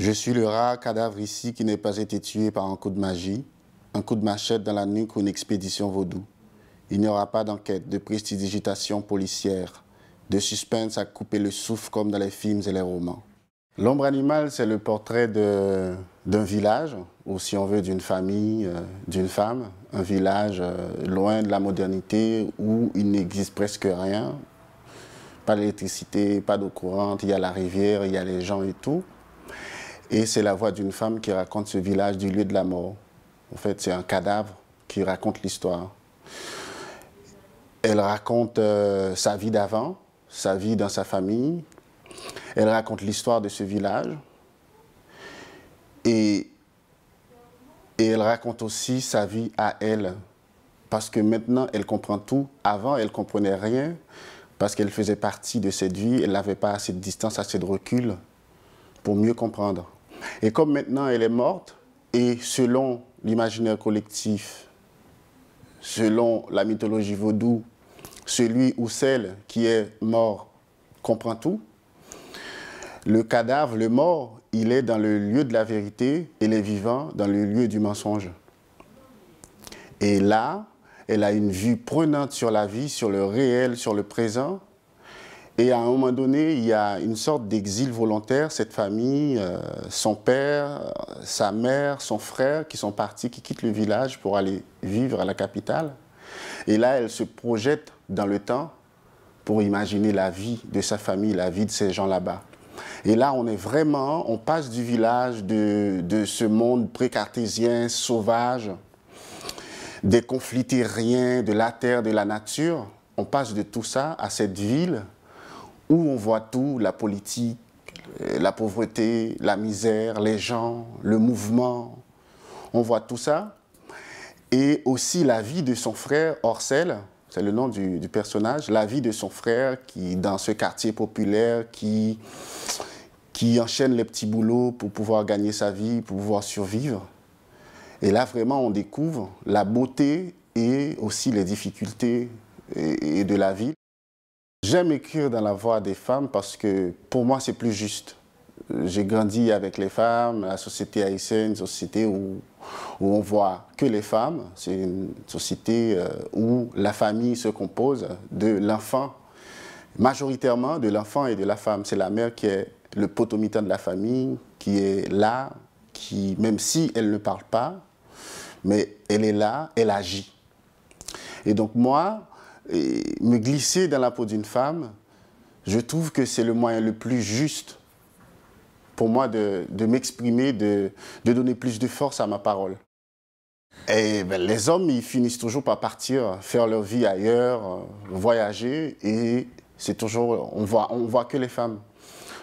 Je suis le rare cadavre ici qui n'ait pas été tué par un coup de magie, un coup de machette dans la nuque ou une expédition vaudou. Il n'y aura pas d'enquête, de prestidigitation policière, de suspense à couper le souffle comme dans les films et les romans. L'ombre animale, c'est le portrait d'un village, ou si on veut d'une famille, euh, d'une femme, un village euh, loin de la modernité où il n'existe presque rien, pas d'électricité, pas d'eau courante, il y a la rivière, il y a les gens et tout. Et c'est la voix d'une femme qui raconte ce village du lieu de la mort. En fait, c'est un cadavre qui raconte l'histoire. Elle raconte euh, sa vie d'avant, sa vie dans sa famille. Elle raconte l'histoire de ce village. Et, et elle raconte aussi sa vie à elle. Parce que maintenant, elle comprend tout. Avant, elle ne comprenait rien parce qu'elle faisait partie de cette vie. Elle n'avait pas assez de distance, assez de recul pour mieux comprendre. Et comme maintenant elle est morte, et selon l'imaginaire collectif, selon la mythologie vaudou, celui ou celle qui est mort comprend tout, le cadavre, le mort, il est dans le lieu de la vérité et les vivants dans le lieu du mensonge. Et là, elle a une vue prenante sur la vie, sur le réel, sur le présent, et à un moment donné, il y a une sorte d'exil volontaire. Cette famille, euh, son père, euh, sa mère, son frère qui sont partis, qui quittent le village pour aller vivre à la capitale. Et là, elle se projette dans le temps pour imaginer la vie de sa famille, la vie de ces gens là-bas. Et là, on est vraiment, on passe du village, de, de ce monde pré cartésien sauvage, des conflits terriens, de la terre, de la nature. On passe de tout ça à cette ville où on voit tout, la politique, euh, la pauvreté, la misère, les gens, le mouvement. On voit tout ça. Et aussi la vie de son frère Orcel, c'est le nom du, personnage, la vie de son frère qui, dans ce quartier populaire, qui, qui enchaîne les petits boulots pour pouvoir gagner sa vie, pour pouvoir survivre. Et là, vraiment, on découvre la beauté et aussi les difficultés de la vie. J'aime écrire dans la voix des femmes parce que pour moi, c'est plus juste. J'ai grandi avec les femmes, la société haïtienne, une société où, où on voit que les femmes. C'est une société euh, où la famille se compose de l'enfant, majoritairement de l'enfant et de la femme. C'est la mère qui est le potomitan de la famille, qui est là, qui, même si elle ne parle pas, mais elle est là, elle agit. Et donc moi, et me glisser dans la peau d'une femme, je trouve que c'est le moyen le plus juste pour moi de, m'exprimer, de, donner plus de force à ma parole. Et ben, les hommes, ils finissent toujours par partir, faire leur vie ailleurs, euh, voyager, et c'est toujours, on voit, voit que les femmes.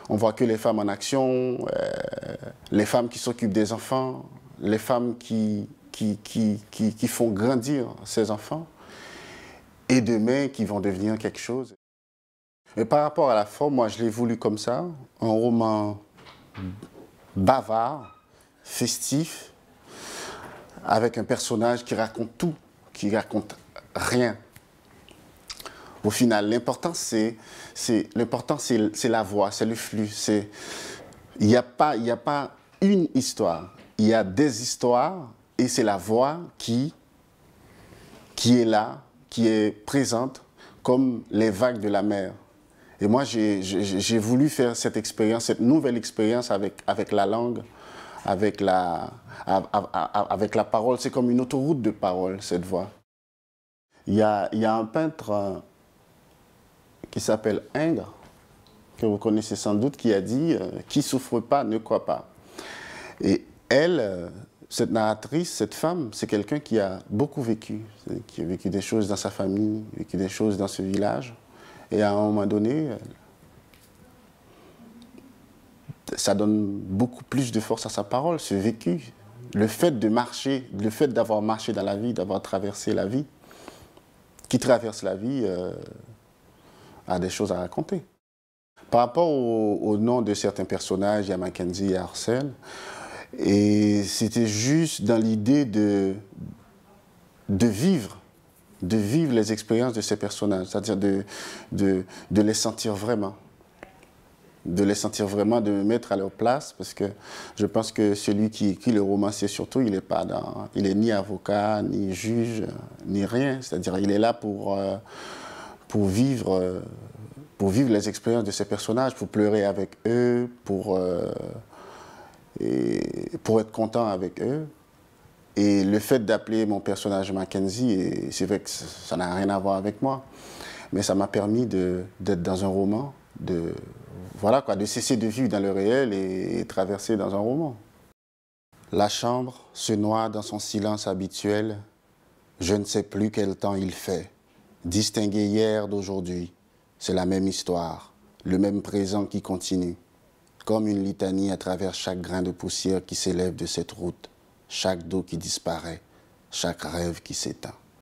On voit que les femmes en action, euh, les femmes qui s'occupent des enfants, les femmes qui font grandir ces enfants et demain qui vont devenir quelque chose. Mais par rapport à la forme, moi je l'ai voulu comme ça, un roman bavard, festif, avec un personnage qui raconte tout, qui raconte rien. Au final, l'important c'est l'important c'est la voix, c'est le flux, c'est il n'y a pas il a pas une histoire, il y a des histoires et c'est la voix qui qui est là qui est présente comme les vagues de la mer. Et moi, j'ai voulu faire cette expérience, cette nouvelle expérience avec, la langue, avec la, avec la parole. C'est comme une autoroute de parole, cette voix. Il y a, il y a un peintre euh, qui s'appelle Ingres, que vous connaissez sans doute, qui a dit euh, Qui souffre pas ne croit pas ». Et elle, euh, cette narratrice, cette femme, c'est quelqu'un qui a beaucoup vécu, qui a vécu des choses dans sa famille, vécu des choses dans ce village. Et à un moment donné, ça donne beaucoup plus de force à sa parole, ce vécu. Le fait de marcher, le fait d'avoir marché dans la vie, d'avoir traversé la vie, qui traverse la vie, euh, a des choses à raconter. Par rapport au, nom de certains personnages, il y a Mackenzie et Arsène, et c'était juste dans l'idée de, de vivre, de vivre les expériences de ces personnages, c'est-à-dire de, de, les sentir vraiment. De les sentir vraiment, de me mettre à leur place, parce que je pense que celui qui écrit le roman, c'est surtout, il n'est pas dans, il est ni avocat, ni juge, ni rien. C'est-à-dire, il est là pour, euh, pour vivre, euh, pour vivre les expériences de ces personnages, pour pleurer avec eux, pour euh, et pour être content avec eux. Et le fait d'appeler mon personnage Mackenzie, c'est vrai que ça n'a rien à voir avec moi, mais ça m'a permis d'être dans un roman, de, voilà quoi, de cesser de vivre dans le réel et, traverser dans un roman. La chambre se noie dans son silence habituel. Je ne sais plus quel temps il fait. Distinguer hier d'aujourd'hui, c'est la même histoire, le même présent qui continue comme une litanie à travers chaque grain de poussière qui s'élève de cette route, chaque dos qui disparaît, chaque rêve qui s'éteint.